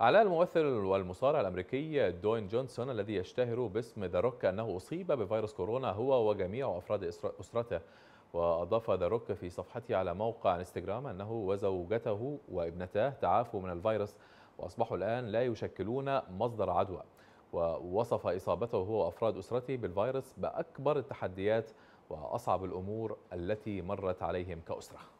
على الممثل والمصارع الامريكي دوين جونسون الذي يشتهر باسم ذا روك انه اصيب بفيروس كورونا هو وجميع افراد اسرته واضاف ذا روك في صفحته على موقع انستغرام انه وزوجته وابنتاه تعافوا من الفيروس واصبحوا الان لا يشكلون مصدر عدوى ووصف اصابته هو وافراد اسرته بالفيروس باكبر التحديات واصعب الامور التي مرت عليهم كاسره